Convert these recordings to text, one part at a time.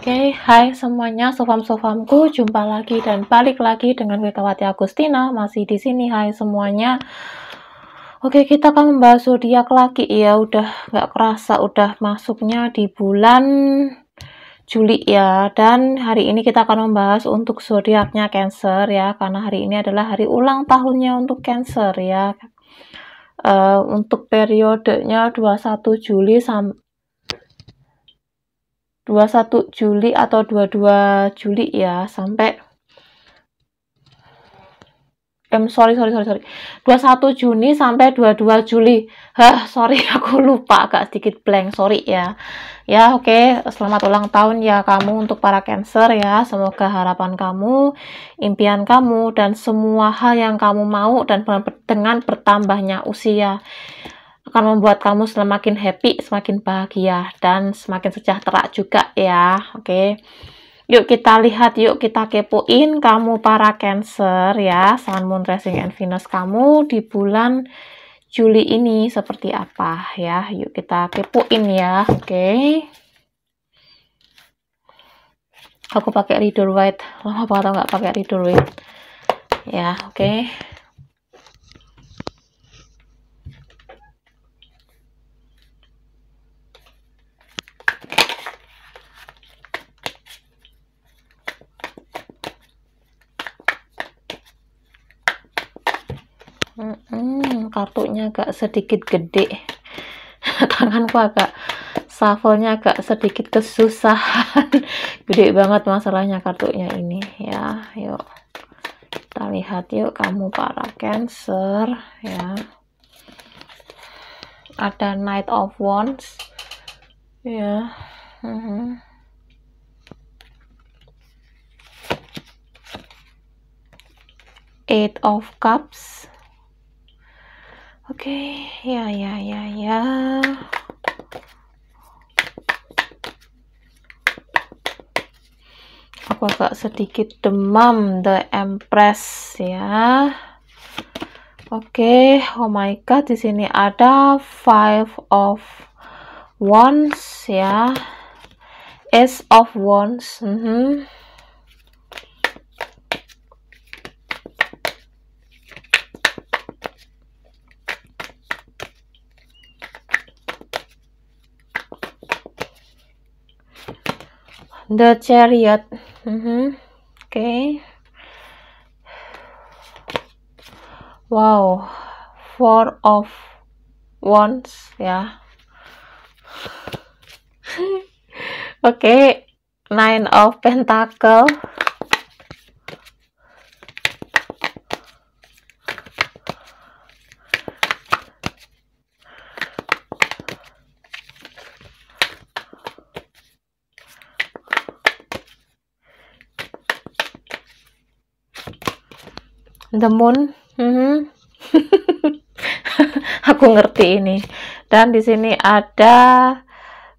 Oke, okay, hai semuanya, sofam-sofamku, jumpa lagi dan balik lagi dengan Wikawati Agustina, masih di sini, hai semuanya. Oke, okay, kita akan membahas zodiak lagi ya, udah nggak kerasa, udah masuknya di bulan Juli ya, dan hari ini kita akan membahas untuk zodiaknya Cancer ya, karena hari ini adalah hari ulang tahunnya untuk Cancer ya. Uh, untuk periodenya 21 Juli sampai 21 Juli atau 22 Juli ya sampai em sorry sorry sorry sorry 21 Juni sampai 22 Juli hah sorry aku lupa agak sedikit blank sorry ya ya oke okay. selamat ulang tahun ya kamu untuk para cancer ya semoga harapan kamu impian kamu dan semua hal yang kamu mau dan dengan bertambahnya usia akan membuat kamu semakin happy, semakin bahagia, dan semakin sejahtera juga ya. Oke, yuk kita lihat, yuk kita kepoin kamu para Cancer ya, Sun, Moon, Rising, and Venus kamu di bulan Juli ini seperti apa ya. Yuk kita kepoin ya, oke. Aku pakai reader white, lama banget nggak pakai reader white. Ya, oke. Okay. kartunya agak sedikit gede tanganku agak shuffle-nya agak sedikit kesusahan gede banget masalahnya kartunya ini ya yuk kita lihat yuk kamu para cancer ya ada knight of wands ya uh eight of cups okay. ya ya ya ya aku agak sedikit demam the empress ya oke okay. oh my god di sini ada five of wands ya ace of wands mm -hmm. The Chariot. Mm -hmm. Oke. Okay. Wow. Four of Wands ya. Oke. Okay. Nine of Pentacle. the moon mm -hmm. aku ngerti ini dan di sini ada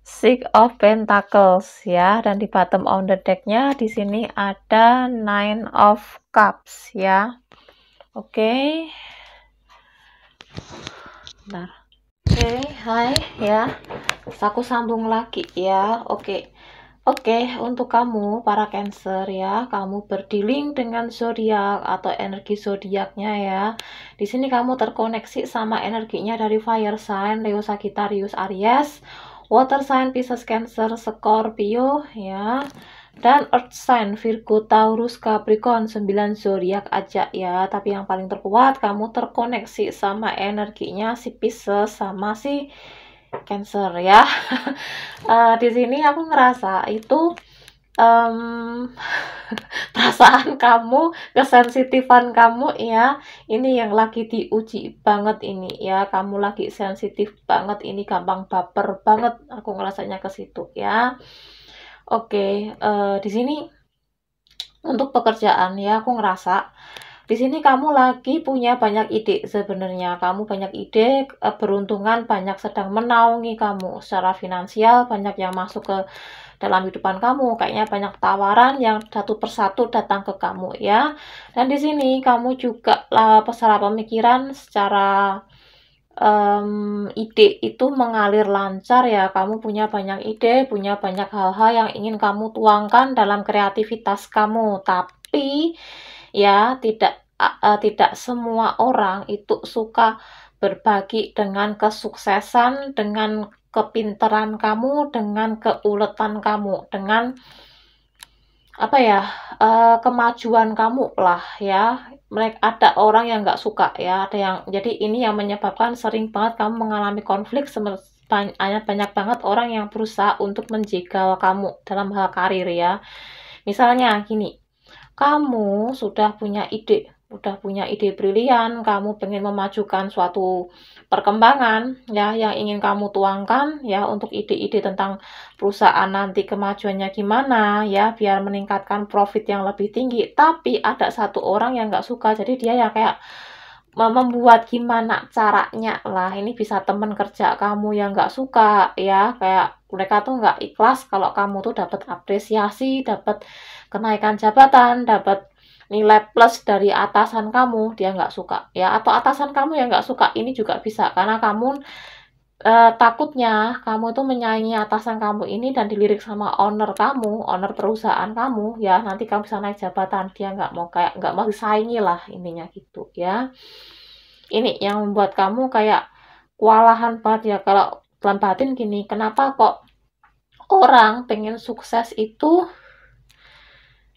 six of pentacles ya dan di bottom on the decknya di sini ada nine of cups ya oke okay. oke okay, hai ya aku sambung lagi ya oke okay. Oke, okay, untuk kamu para Cancer ya, kamu berdiling dengan zodiak atau energi zodiaknya ya. Di sini kamu terkoneksi sama energinya dari fire sign Leo Sagittarius Aries, water sign Pisces Cancer Scorpio ya. Dan Earth sign Virgo Taurus Capricorn 9 zodiak aja ya, tapi yang paling terkuat kamu terkoneksi sama energinya si Pisces sama si Cancer ya. uh, di sini aku ngerasa itu um, perasaan kamu, kesensitifan kamu ya, ini yang lagi diuji banget ini ya, kamu lagi sensitif banget ini, gampang baper banget, aku ngerasanya ke situ ya. Oke, okay, uh, eh, di sini untuk pekerjaan ya, aku ngerasa di sini kamu lagi punya banyak ide sebenarnya. Kamu banyak ide, eh, beruntungan banyak sedang menaungi kamu secara finansial, banyak yang masuk ke dalam kehidupan kamu. Kayaknya banyak tawaran yang satu persatu datang ke kamu ya. Dan di sini kamu juga lah eh, secara pemikiran, secara um, ide itu mengalir lancar ya kamu punya banyak ide punya banyak hal-hal yang ingin kamu tuangkan dalam kreativitas kamu tapi ya tidak uh, tidak semua orang itu suka berbagi dengan kesuksesan dengan kepintaran kamu dengan keuletan kamu dengan apa ya uh, kemajuan kamu lah ya mereka ada orang yang nggak suka ya ada yang jadi ini yang menyebabkan sering banget kamu mengalami konflik banyak banyak banget orang yang berusaha untuk menjegal kamu dalam hal karir ya misalnya gini kamu sudah punya ide, sudah punya ide brilian, kamu pengen memajukan suatu perkembangan ya yang ingin kamu tuangkan ya untuk ide-ide tentang perusahaan nanti kemajuannya gimana ya biar meningkatkan profit yang lebih tinggi. Tapi ada satu orang yang nggak suka, jadi dia ya kayak membuat gimana caranya lah ini bisa teman kerja kamu yang nggak suka ya kayak mereka tuh nggak ikhlas kalau kamu tuh dapat apresiasi dapat kenaikan jabatan dapat nilai plus dari atasan kamu dia nggak suka ya atau atasan kamu yang nggak suka ini juga bisa karena kamu Uh, takutnya kamu itu menyaingi atasan kamu ini dan dilirik sama owner kamu, owner perusahaan kamu, ya nanti kamu bisa naik jabatan dia nggak mau kayak nggak mau disaingi lah intinya gitu ya. Ini yang membuat kamu kayak kewalahan banget ya kalau dalam batin gini, kenapa kok orang pengen sukses itu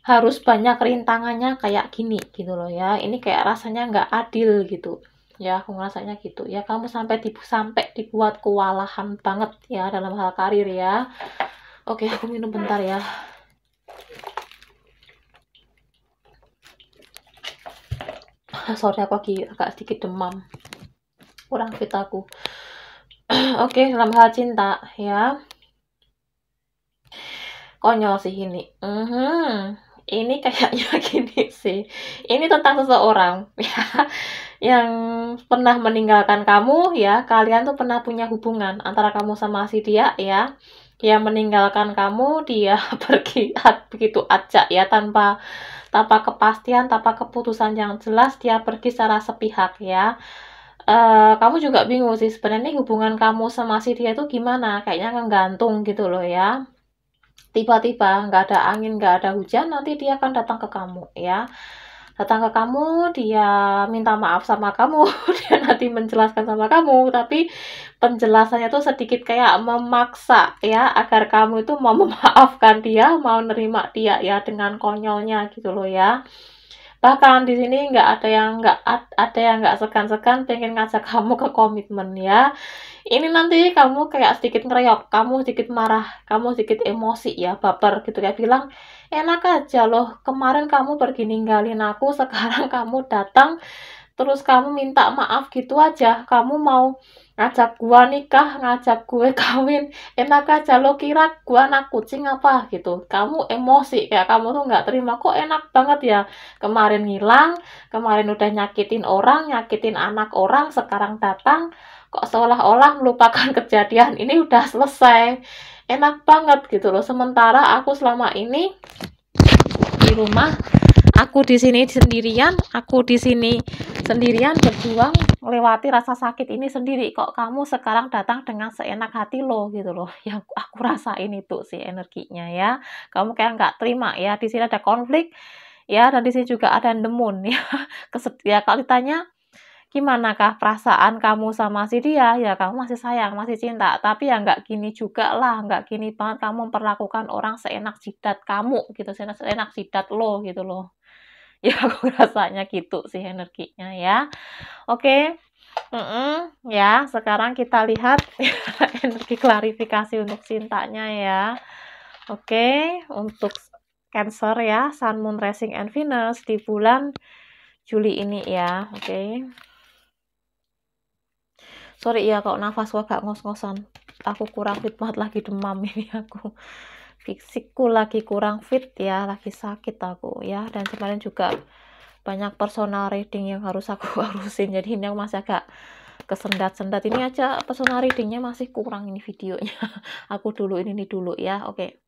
harus banyak rintangannya kayak gini gitu loh ya. Ini kayak rasanya nggak adil gitu ya aku ngerasanya gitu ya kamu sampai dibu sampai dibuat kewalahan banget ya dalam hal karir ya oke aku minum bentar ya ah, sorry aku lagi agak sedikit demam kurang fit aku oke dalam hal cinta ya konyol sih ini mm -hmm. ini kayaknya gini sih ini tentang seseorang ya yang pernah meninggalkan kamu ya kalian tuh pernah punya hubungan antara kamu sama si dia ya dia meninggalkan kamu dia pergi begitu acak ya tanpa tanpa kepastian tanpa keputusan yang jelas dia pergi secara sepihak ya Uh, kamu juga bingung sih sebenarnya hubungan kamu sama si dia itu gimana kayaknya ngegantung gitu loh ya tiba-tiba nggak ada angin nggak ada hujan nanti dia akan datang ke kamu ya datang ke kamu dia minta maaf sama kamu dia nanti menjelaskan sama kamu tapi penjelasannya tuh sedikit kayak memaksa ya agar kamu itu mau memaafkan dia mau nerima dia ya dengan konyolnya gitu loh ya bahkan di sini nggak ada yang nggak ada yang nggak segan-segan pengen ngajak kamu ke komitmen ya ini nanti kamu kayak sedikit ngeriok kamu sedikit marah kamu sedikit emosi ya baper gitu ya bilang enak aja loh kemarin kamu pergi ninggalin aku sekarang kamu datang terus kamu minta maaf gitu aja kamu mau ngajak gua nikah, ngajak gue kawin, enak aja lo kira gua anak kucing apa gitu. Kamu emosi ya, kamu tuh nggak terima kok enak banget ya. Kemarin ngilang, kemarin udah nyakitin orang, nyakitin anak orang, sekarang datang kok seolah-olah melupakan kejadian ini udah selesai. Enak banget gitu loh. Sementara aku selama ini di rumah aku di sini sendirian, aku di sini sendirian berjuang Lewati rasa sakit ini sendiri kok kamu sekarang datang dengan seenak hati lo gitu loh yang aku, rasa rasain itu sih energinya ya kamu kayak nggak terima ya di sini ada konflik ya dan di sini juga ada demun ya kesetia ya kalau ditanya gimana kah perasaan kamu sama si dia ya kamu masih sayang masih cinta tapi ya nggak gini juga lah nggak gini banget kamu memperlakukan orang seenak sidat kamu gitu seenak sidat lo gitu loh ya aku rasanya gitu sih energinya ya oke okay. mm -mm, ya sekarang kita lihat energi klarifikasi untuk cintanya ya oke okay. untuk Cancer ya, Sun Moon Rising and Venus di bulan Juli ini ya, oke. Okay. Sorry ya kok nafas gua gak ngos-ngosan. Aku kurang fit banget lagi demam ini aku fisikku lagi kurang fit ya lagi sakit aku ya dan kemarin juga banyak personal reading yang harus aku harusin jadi ini aku masih agak kesendat-sendat ini aja personal readingnya masih kurang ini videonya aku dulu ini, ini dulu ya oke okay.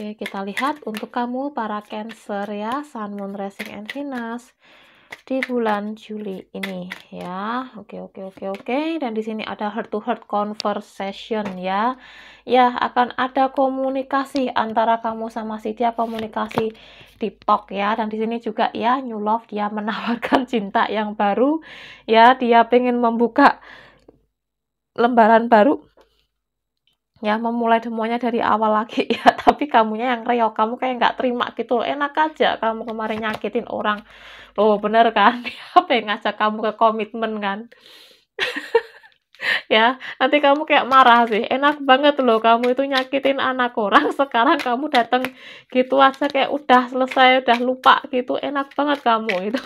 Oke, kita lihat untuk kamu para Cancer ya, Sun, Moon, Rising, and Venus di bulan Juli ini ya. Oke, oke, oke, oke. Dan di sini ada heart to heart conversation ya. Ya, akan ada komunikasi antara kamu sama si dia komunikasi di talk ya. Dan di sini juga ya new love dia menawarkan cinta yang baru ya. Dia pengen membuka lembaran baru ya memulai semuanya dari awal lagi ya tapi kamunya yang reok kamu kayak nggak terima gitu enak aja kamu kemarin nyakitin orang oh bener kan apa yang ngajak kamu ke komitmen kan ya nanti kamu kayak marah sih enak banget loh kamu itu nyakitin anak orang sekarang kamu datang gitu aja kayak udah selesai udah lupa gitu enak banget kamu itu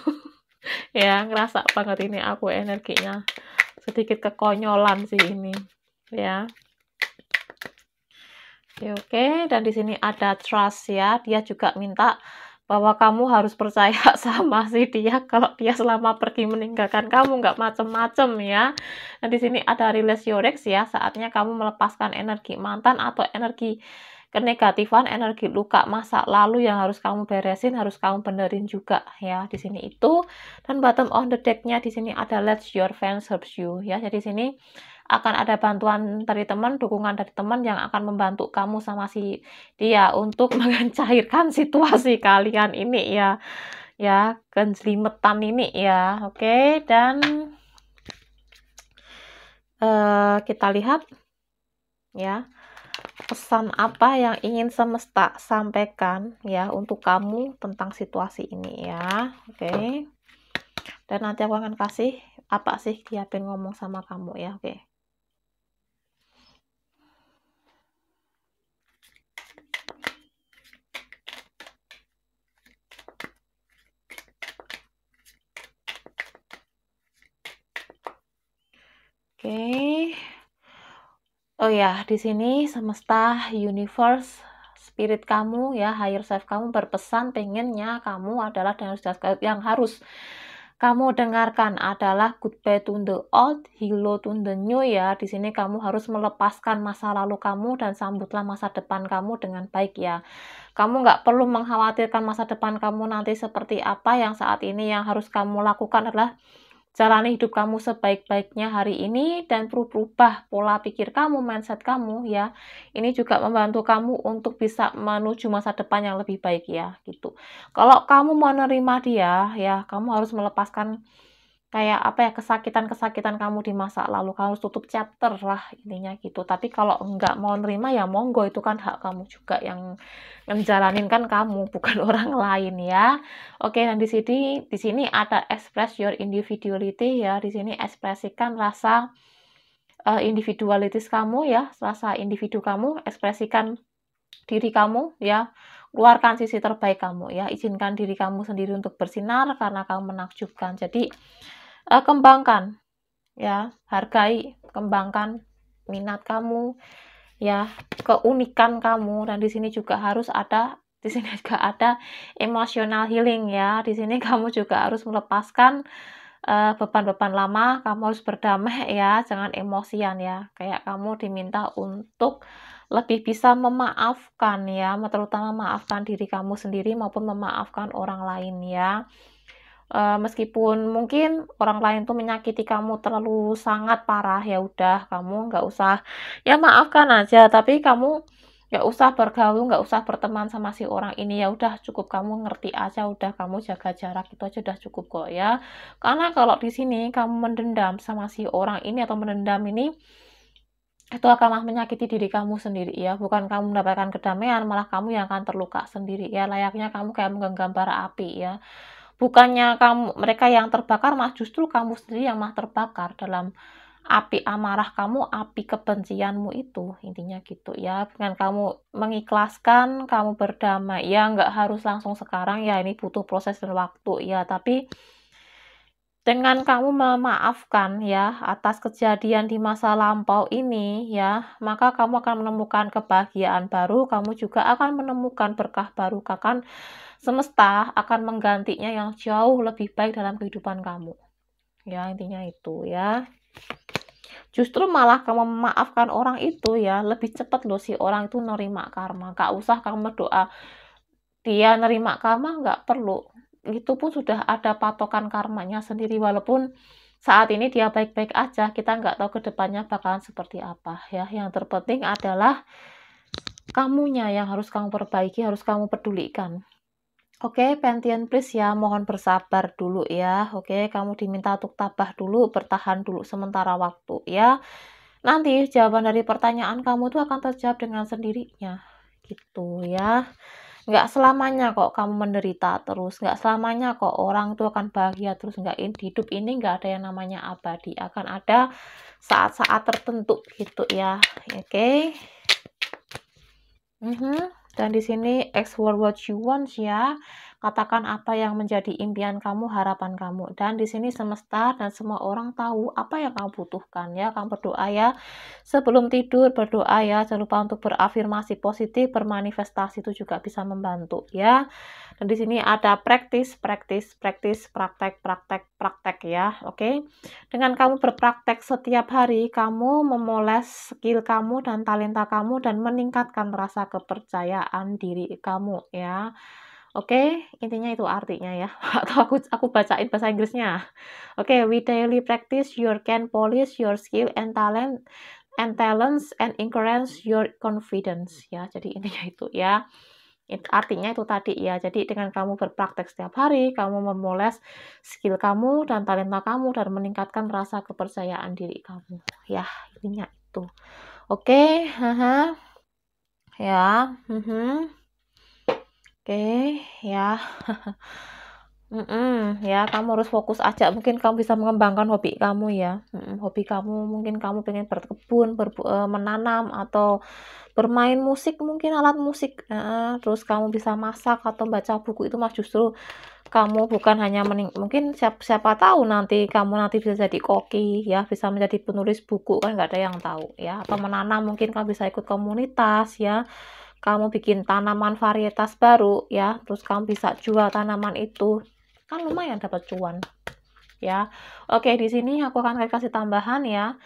ya ngerasa banget ini aku energinya sedikit kekonyolan sih ini ya Oke, okay. Dan di sini ada trust ya. Dia juga minta bahwa kamu harus percaya sama si dia kalau dia selama pergi meninggalkan kamu nggak macem-macem ya. Nah di sini ada release yorex ya. Saatnya kamu melepaskan energi mantan atau energi kenegatifan energi luka masa lalu yang harus kamu beresin harus kamu benerin juga ya di sini itu dan bottom on the decknya di sini ada let your fans help you ya jadi sini akan ada bantuan dari teman, dukungan dari teman yang akan membantu kamu sama si dia untuk mencairkan situasi kalian ini ya. Ya, kenjlimetan ini ya. Oke, dan uh, kita lihat ya pesan apa yang ingin semesta sampaikan ya untuk kamu tentang situasi ini ya oke okay. dan nanti aku akan kasih apa sih dia pengen ngomong sama kamu ya oke okay. Oke, okay. Oh ya, di sini semesta, universe, spirit kamu ya, higher self kamu berpesan pengennya kamu adalah dengan yang harus kamu dengarkan adalah goodbye to the old, hello to the new ya. Di sini kamu harus melepaskan masa lalu kamu dan sambutlah masa depan kamu dengan baik ya. Kamu nggak perlu mengkhawatirkan masa depan kamu nanti seperti apa yang saat ini yang harus kamu lakukan adalah Jalani hidup kamu sebaik-baiknya hari ini dan berubah pola pikir kamu, mindset kamu ya. Ini juga membantu kamu untuk bisa menuju masa depan yang lebih baik ya gitu. Kalau kamu mau menerima dia ya, kamu harus melepaskan kayak apa ya kesakitan-kesakitan kamu di masa lalu kamu harus tutup chapter lah intinya gitu tapi kalau nggak mau nerima ya monggo itu kan hak kamu juga yang yang kan kamu bukan orang lain ya oke dan di sini di sini ada express your individuality ya di sini ekspresikan rasa uh, eh, individualitis kamu ya rasa individu kamu ekspresikan diri kamu ya keluarkan sisi terbaik kamu ya izinkan diri kamu sendiri untuk bersinar karena kamu menakjubkan jadi uh, kembangkan ya hargai kembangkan minat kamu ya keunikan kamu dan di sini juga harus ada di sini juga ada emosional healing ya di sini kamu juga harus melepaskan eh, beban-beban uh, lama kamu harus berdamai ya jangan emosian ya kayak kamu diminta untuk lebih bisa memaafkan ya terutama memaafkan diri kamu sendiri maupun memaafkan orang lain ya uh, meskipun mungkin orang lain tuh menyakiti kamu terlalu sangat parah ya udah kamu nggak usah ya maafkan aja tapi kamu nggak usah bergaul nggak usah berteman sama si orang ini ya udah cukup kamu ngerti aja udah kamu jaga jarak itu aja udah cukup kok ya karena kalau di sini kamu mendendam sama si orang ini atau mendendam ini itu akan malah menyakiti diri kamu sendiri ya bukan kamu mendapatkan kedamaian malah kamu yang akan terluka sendiri ya layaknya kamu kayak menggenggam bara api ya bukannya kamu mereka yang terbakar mah justru kamu sendiri yang mah terbakar dalam api amarah kamu, api kebencianmu itu intinya gitu ya. Dengan kamu mengikhlaskan, kamu berdamai ya, nggak harus langsung sekarang ya. Ini butuh proses dan waktu ya. Tapi dengan kamu memaafkan ya atas kejadian di masa lampau ini ya maka kamu akan menemukan kebahagiaan baru kamu juga akan menemukan berkah baru akan semesta akan menggantinya yang jauh lebih baik dalam kehidupan kamu. Ya, intinya itu ya. Justru malah kamu memaafkan orang itu ya, lebih cepat loh si orang itu nerima karma. Gak usah kamu berdoa dia nerima karma, gak perlu. Itu pun sudah ada patokan karmanya sendiri, walaupun saat ini dia baik-baik aja, kita nggak tahu kedepannya bakalan seperti apa ya. Yang terpenting adalah kamunya yang harus kamu perbaiki, harus kamu pedulikan Oke, okay, Pantian please ya, mohon bersabar dulu ya. Oke, okay, kamu diminta untuk tabah dulu, bertahan dulu sementara waktu ya. Nanti jawaban dari pertanyaan kamu itu akan terjawab dengan sendirinya, gitu ya. Nggak selamanya kok kamu menderita terus, nggak selamanya kok orang itu akan bahagia terus, nggak hidup ini nggak ada yang namanya abadi, akan ada saat-saat tertentu gitu ya. Oke. Okay. Mm -hmm. Dan di sini explore what you want ya. Katakan apa yang menjadi impian kamu, harapan kamu. Dan di sini semesta dan semua orang tahu apa yang kamu butuhkan ya. Kamu berdoa ya. Sebelum tidur berdoa ya. Jangan lupa untuk berafirmasi positif, bermanifestasi itu juga bisa membantu ya. Dan di sini ada praktis, praktis, praktis, praktek, praktek, praktek ya. Oke. Dengan kamu berpraktek setiap hari, kamu memoles skill kamu dan talenta kamu dan meningkatkan rasa kepercayaan diri kamu ya. Oke, okay, intinya itu artinya ya. Atau aku aku bacain bahasa Inggrisnya. Oke, okay, we daily practice your can polish your skill and talent and talents and encourage your confidence ya. Jadi intinya itu ya. It, artinya itu tadi ya. Jadi dengan kamu berpraktek setiap hari, kamu memoles skill kamu dan talenta kamu dan meningkatkan rasa kepercayaan diri kamu. Ya, intinya itu. Oke, okay, haha. ya. Uh mhm. -huh. Oke, ya. Mm-mm, ya, kamu harus fokus aja. Mungkin kamu bisa mengembangkan hobi kamu ya. Mm, hobi kamu mungkin kamu pengen berkebun, ber, e, menanam atau bermain musik mungkin alat musik. Uh, terus kamu bisa masak atau baca buku itu mas justru kamu bukan hanya mening mungkin siapa, siapa tahu nanti kamu nanti bisa jadi koki ya, bisa menjadi penulis buku kan nggak ada yang tahu ya. Atau menanam mungkin kamu bisa ikut komunitas ya kamu bikin tanaman varietas baru ya terus kamu bisa jual tanaman itu kan lumayan dapat cuan ya oke di sini aku akan kasih tambahan ya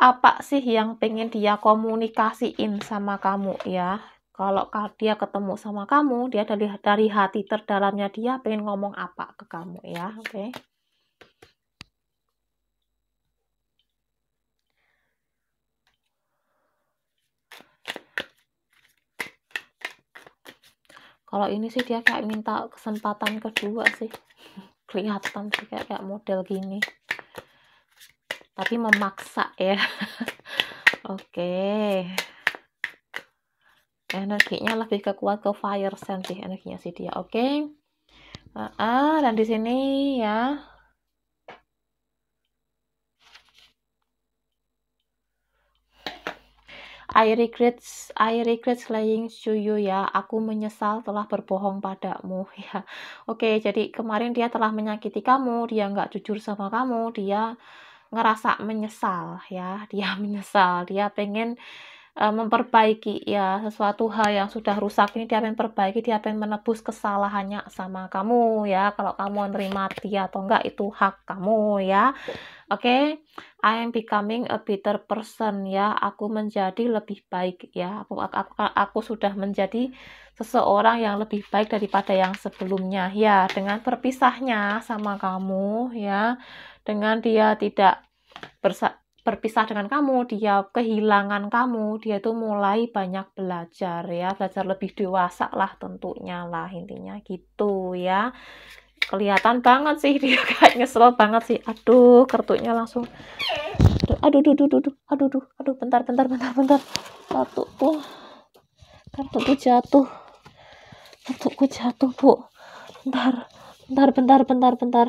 apa sih yang pengen dia komunikasiin sama kamu ya kalau dia ketemu sama kamu dia dari dari hati terdalamnya dia pengen ngomong apa ke kamu ya oke okay. kalau ini sih dia kayak minta kesempatan kedua sih kelihatan sih kayak, kayak model gini tapi memaksa ya oke okay. energinya lebih kekuat ke fire sense sih energinya sih dia oke okay? uh -uh, dan di sini ya I regret I regret lying to you ya. Aku menyesal telah berbohong padamu ya. Oke, jadi kemarin dia telah menyakiti kamu, dia nggak jujur sama kamu, dia ngerasa menyesal ya. Dia menyesal, dia pengen Eh, memperbaiki ya sesuatu hal yang sudah rusak ini dia pengen perbaiki dia pengen menebus kesalahannya sama kamu ya kalau kamu menerima dia atau enggak itu hak kamu ya oke okay? I am becoming a better person ya aku menjadi lebih baik ya aku aku, aku sudah menjadi seseorang yang lebih baik daripada yang sebelumnya ya dengan perpisahnya sama kamu ya dengan dia tidak bersa berpisah dengan kamu, dia kehilangan kamu, dia itu mulai banyak belajar ya, belajar lebih dewasa lah tentunya lah intinya gitu ya. Kelihatan banget sih dia kayak nyesel banget sih. Aduh, kertunya langsung aduh aduh aduh aduh aduh aduh aduh, aduh bentar bentar bentar bentar. kartu kartuku jatuh. Kartuku jatuh, Bu. Bentar, bentar bentar bentar bentar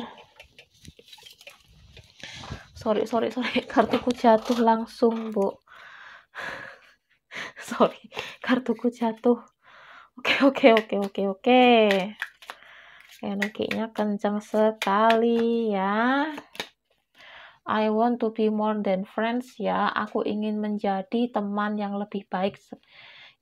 sorry sorry sorry kartuku jatuh langsung bu sorry kartuku jatuh oke oke oke oke oke energinya kencang sekali ya I want to be more than friends ya aku ingin menjadi teman yang lebih baik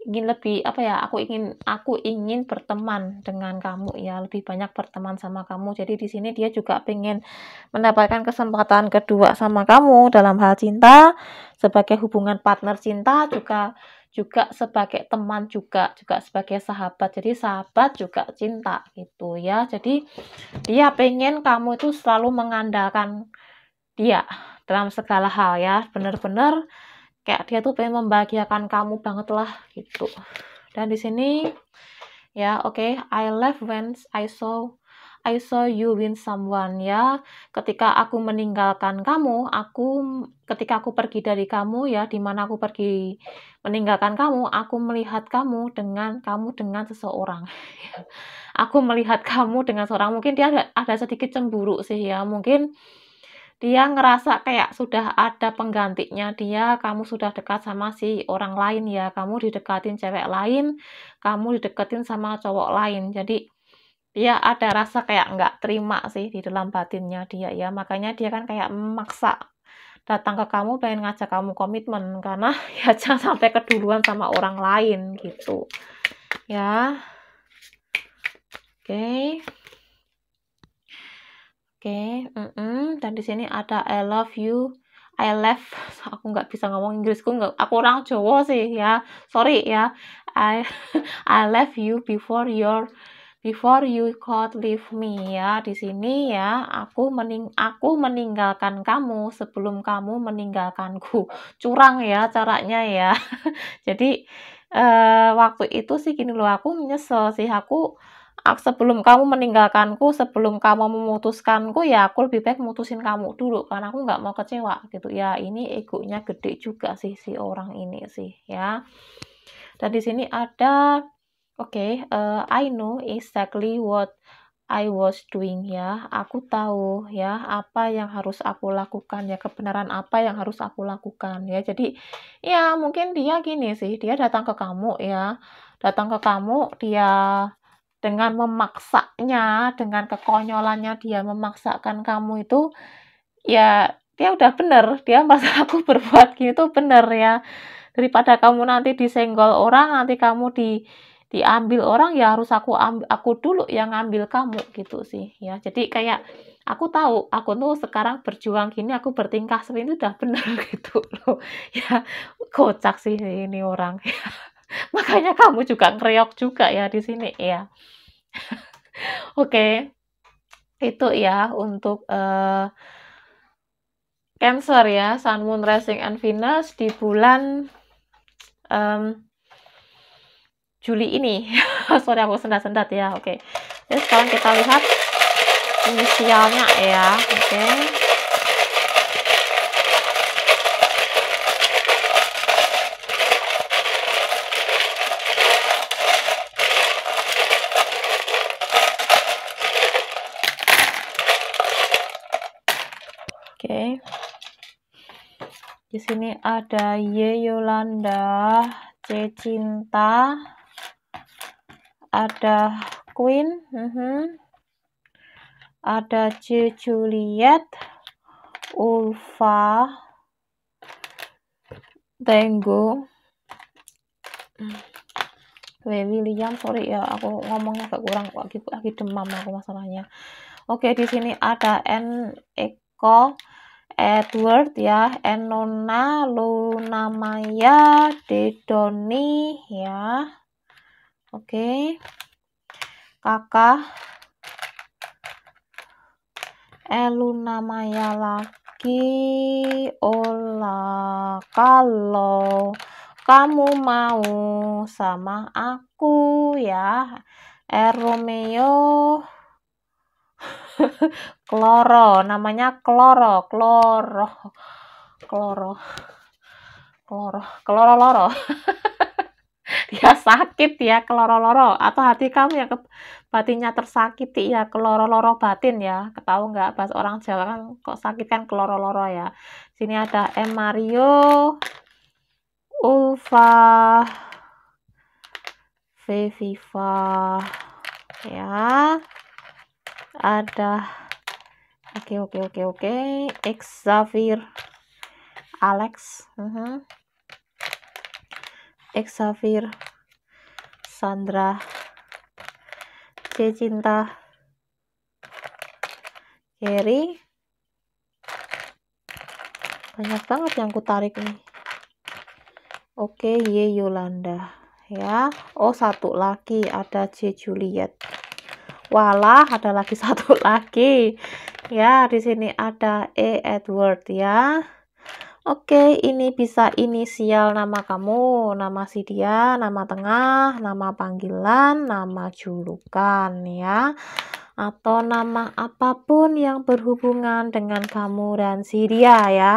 ingin lebih apa ya aku ingin aku ingin berteman dengan kamu ya lebih banyak berteman sama kamu jadi di sini dia juga pengen mendapatkan kesempatan kedua sama kamu dalam hal cinta sebagai hubungan partner cinta juga juga sebagai teman juga juga sebagai sahabat jadi sahabat juga cinta gitu ya jadi dia pengen kamu itu selalu mengandalkan dia dalam segala hal ya benar-benar kayak dia tuh pengen membahagiakan kamu banget lah gitu dan di sini ya oke okay, I left when I saw I saw you win someone ya ketika aku meninggalkan kamu aku ketika aku pergi dari kamu ya dimana aku pergi meninggalkan kamu aku melihat kamu dengan kamu dengan seseorang aku melihat kamu dengan seorang mungkin dia ada, ada sedikit cemburu sih ya mungkin dia ngerasa kayak sudah ada penggantinya dia, kamu sudah dekat sama si orang lain ya, kamu didekatin cewek lain, kamu dideketin sama cowok lain. Jadi dia ada rasa kayak nggak terima sih di dalam batinnya dia ya, makanya dia kan kayak memaksa datang ke kamu pengen ngajak kamu komitmen karena ya jangan sampai keduluan sama orang lain gitu ya oke okay. Oke, okay, mm -mm. dan di sini ada I love you, I left. Aku nggak bisa ngomong Inggrisku, nggak. Aku orang Jawa sih ya. Sorry ya. I I left you before your before you could leave me ya. Di sini ya, aku mening aku meninggalkan kamu sebelum kamu meninggalkanku. Curang ya caranya ya. Jadi uh, waktu itu sih gini loh, aku menyesal sih aku sebelum kamu meninggalkanku, sebelum kamu memutuskanku, ya aku lebih baik mutusin kamu dulu, karena aku nggak mau kecewa gitu. Ya ini egonya gede juga sih si orang ini sih ya. Dan di sini ada, oke, okay, uh, eh, I know exactly what I was doing ya. Aku tahu ya apa yang harus aku lakukan ya, kebenaran apa yang harus aku lakukan ya. Jadi ya mungkin dia gini sih, dia datang ke kamu ya, datang ke kamu dia dengan memaksanya, dengan kekonyolannya dia memaksakan kamu itu, ya dia udah bener, dia masa aku berbuat gini gitu tuh bener ya. Daripada kamu nanti disenggol orang, nanti kamu di diambil orang ya harus aku ambil, aku dulu yang ngambil kamu gitu sih ya jadi kayak aku tahu aku tuh sekarang berjuang gini aku bertingkah seperti itu udah bener gitu loh ya kocak sih ini orang ya Makanya kamu juga ngeriok juga ya di sini ya. Oke. okay. Itu ya untuk uh, Cancer ya, Sun Moon Rising and Venus di bulan um, Juli ini. Sorry aku sendat-sendat ya. Oke. Okay. sekarang kita lihat inisialnya ya. Oke. Okay. Di sini ada Y Yolanda, C Cinta, ada Queen, uh mhm. -huh. ada J Juliet, Ulfa, Tango, W William, sorry ya aku ngomongnya agak kurang lagi lagi demam aku masalahnya. Oke di sini ada N Eko. Edward ya, Enona, Luna Maya, Dedoni ya. Oke. Okay. Kakak Maya lagi. Ola kalau kamu mau sama aku ya. Eromeo kloro namanya kloro kloro kloro kloro kloro loro ya sakit ya kloro loro atau hati kamu yang batinnya tersakiti ya kloro loro batin ya ketahu nggak pas orang Jawa kan kok sakit kan kloro loro ya sini ada M Mario Ulfa Viva ya ada oke oke oke oke okay. Xavier Alex uh -huh. Xavier Sandra C Cinta Gary banyak banget yang kutarik nih oke Y Yolanda ya Oh satu lagi ada C Juliet walah ada lagi satu lagi ya di sini ada E Edward ya Oke, ini bisa inisial nama kamu, nama si dia, nama tengah, nama panggilan, nama julukan ya. Atau nama apapun yang berhubungan dengan kamu dan si dia ya.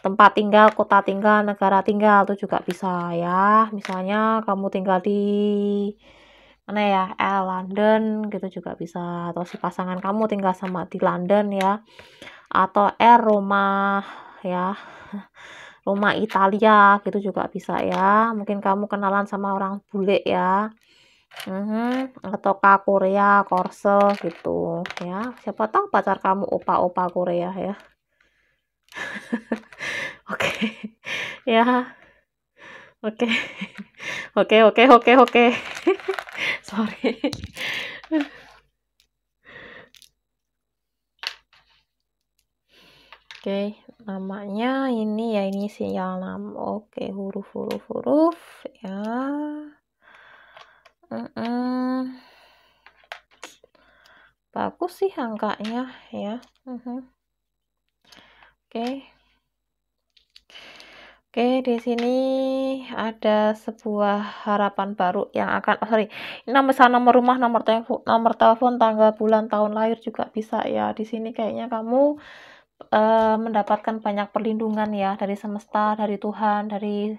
Tempat tinggal, kota tinggal, negara tinggal itu juga bisa ya. Misalnya kamu tinggal di mana ya L London gitu juga bisa atau si pasangan kamu tinggal sama di London ya atau R Roma ya rumah Italia gitu juga bisa ya mungkin kamu kenalan sama orang bule ya Mm-hmm. atau K Korea, Korsel gitu ya. Siapa tahu pacar kamu opa-opa Korea ya. Oke. okay. ya oke oke oke oke oke sorry Oke, okay, namanya ini ya ini sinyal nama. Oke, okay, huruf-huruf-huruf ya. Mm -mm. Bagus sih angkanya ya. Mm -hmm. Oke. Okay. Oke, di sini ada sebuah harapan baru yang akan oh, sorry, ini nomor sana nomor rumah, nomor telepon, nomor telepon, tanggal bulan, tahun lahir juga bisa ya. Di sini kayaknya kamu uh, mendapatkan banyak perlindungan ya dari semesta, dari Tuhan, dari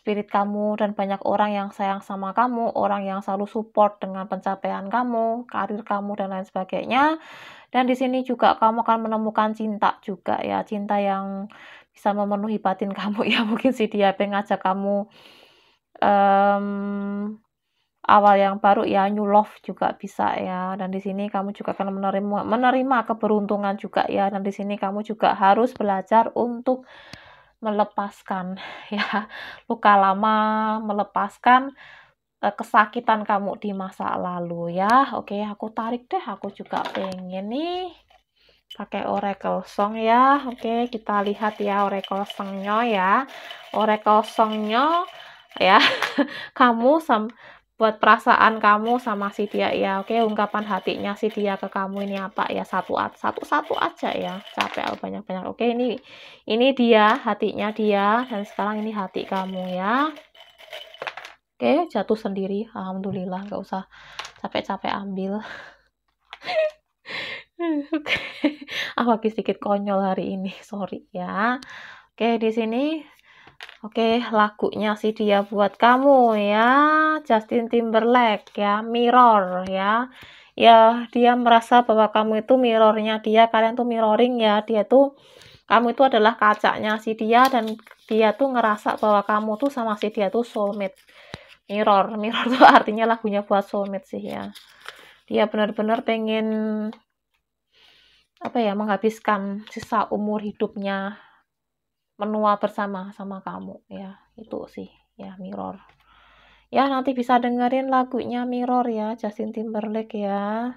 spirit kamu dan banyak orang yang sayang sama kamu, orang yang selalu support dengan pencapaian kamu, karir kamu dan lain sebagainya. Dan di sini juga kamu akan menemukan cinta juga ya, cinta yang bisa memenuhi batin kamu ya mungkin si dia pengen ngajak kamu um, awal yang baru ya new love juga bisa ya dan di sini kamu juga akan menerima menerima keberuntungan juga ya dan di sini kamu juga harus belajar untuk melepaskan ya luka lama melepaskan uh, kesakitan kamu di masa lalu ya oke aku tarik deh aku juga pengen nih pakai oracle song ya oke kita lihat ya oracle songnya ya oracle songnya ya kamu sam buat perasaan kamu sama si dia ya oke ungkapan hatinya si dia ke kamu ini apa ya satu satu satu aja ya capek banyak banyak oke ini ini dia hatinya dia dan sekarang ini hati kamu ya oke jatuh sendiri alhamdulillah nggak usah capek-capek ambil Oke, aku lagi sedikit konyol hari ini, sorry ya. Oke, di sini, oke lagunya sih dia buat kamu ya, Justin Timberlake ya, Mirror ya. Ya, dia merasa bahwa kamu itu mirrornya dia, kalian tuh mirroring ya, dia tuh kamu itu adalah kacanya si dia dan dia tuh ngerasa bahwa kamu tuh sama si dia tuh soulmate. Mirror, mirror tuh artinya lagunya buat soulmate sih ya. Dia benar-benar pengen apa ya menghabiskan sisa umur hidupnya menua bersama sama kamu ya itu sih ya mirror ya nanti bisa dengerin lagunya mirror ya Justin Timberlake ya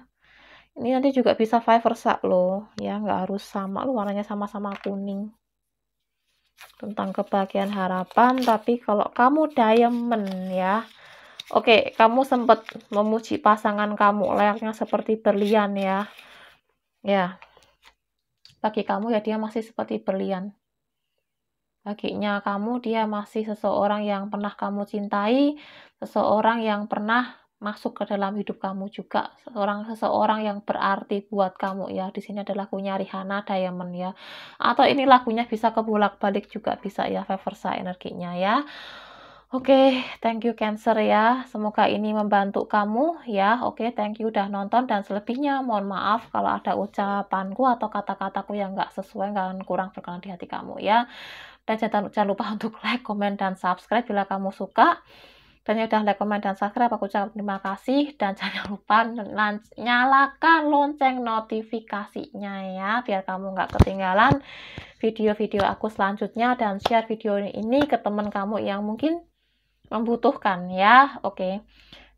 ini nanti juga bisa five versa loh ya nggak harus sama lo warnanya sama-sama kuning tentang kebahagiaan harapan tapi kalau kamu diamond ya Oke, kamu sempat memuji pasangan kamu layaknya seperti berlian ya. Ya, bagi kamu ya dia masih seperti berlian. Baginya kamu dia masih seseorang yang pernah kamu cintai, seseorang yang pernah masuk ke dalam hidup kamu juga seorang seseorang yang berarti buat kamu ya di sini ada lagunya Rihanna Diamond ya atau ini lagunya bisa kebolak balik juga bisa ya reversa energinya ya Oke, okay, thank you Cancer ya. Semoga ini membantu kamu ya. Oke, okay, thank you udah nonton dan selebihnya mohon maaf kalau ada ucapanku atau kata-kataku yang nggak sesuai dan kurang berkenan di hati kamu ya. Dan jangan, lupa untuk like, comment, dan subscribe bila kamu suka. Dan yang udah like, comment, dan subscribe. Aku ucapkan terima kasih. Dan jangan lupa nyalakan lonceng notifikasinya ya. Biar kamu nggak ketinggalan video-video aku selanjutnya. Dan share video ini ke teman kamu yang mungkin membutuhkan ya oke okay.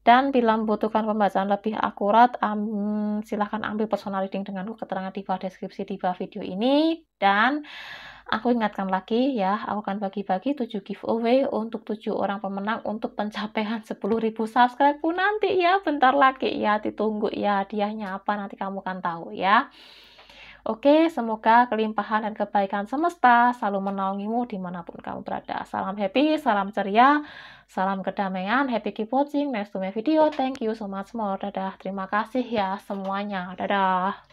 dan bila membutuhkan pembacaan lebih akurat um, silahkan ambil personal reading dengan keterangan di bawah deskripsi di bawah video ini dan aku ingatkan lagi ya aku akan bagi-bagi 7 giveaway untuk 7 orang pemenang untuk pencapaian 10.000 subscribe pun nanti ya bentar lagi ya ditunggu ya hadiahnya apa nanti kamu akan tahu ya Oke, semoga kelimpahan dan kebaikan semesta selalu menaungimu dimanapun kamu berada. Salam happy, salam ceria, salam kedamaian, happy keep watching, next to my video. Thank you so much more. Dadah, terima kasih ya semuanya. Dadah.